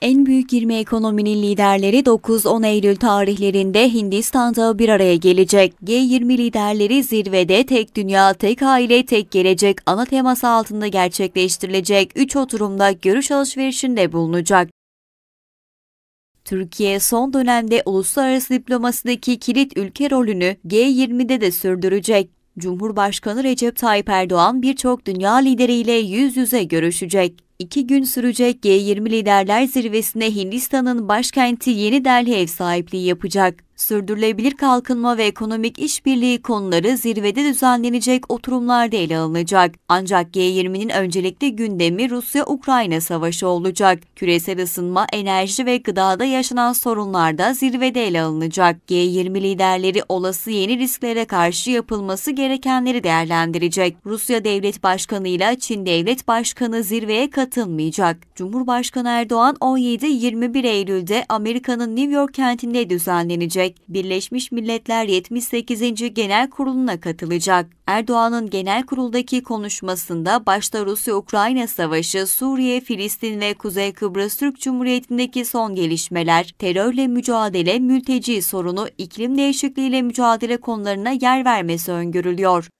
En büyük 20 ekonominin liderleri 9-10 Eylül tarihlerinde Hindistan'da bir araya gelecek. G20 liderleri zirvede tek dünya, tek aile, tek gelecek ana teması altında gerçekleştirilecek 3 oturumda görüş alışverişinde bulunacak. Türkiye son dönemde uluslararası diplomasideki kilit ülke rolünü G20'de de sürdürecek. Cumhurbaşkanı Recep Tayyip Erdoğan birçok dünya lideriyle yüz yüze görüşecek. İki gün sürecek G20 Liderler Zirvesi'ne Hindistan'ın başkenti Yeni Delhi ev sahipliği yapacak. Sürdürülebilir kalkınma ve ekonomik işbirliği konuları zirvede düzenlenecek oturumlarda ele alınacak. Ancak G20'nin öncelikli gündemi Rusya-Ukrayna savaşı olacak. Küresel ısınma, enerji ve gıdada yaşanan sorunlar da zirvede ele alınacak. G20 liderleri olası yeni risklere karşı yapılması gerekenleri değerlendirecek. Rusya Devlet Başkanı ile Çin Devlet Başkanı zirveye katılmayacak. Cumhurbaşkanı Erdoğan 17-21 Eylül'de Amerika'nın New York kentinde düzenlenecek edilecek. Birleşmiş Milletler 78. Genel Kurulu'na katılacak. Erdoğan'ın genel kuruldaki konuşmasında başta Rusya-Ukrayna savaşı, Suriye, Filistin ve Kuzey Kıbrıs Türk Cumhuriyeti'ndeki son gelişmeler, terörle mücadele, mülteci sorunu, iklim değişikliğiyle mücadele konularına yer vermesi öngörülüyor.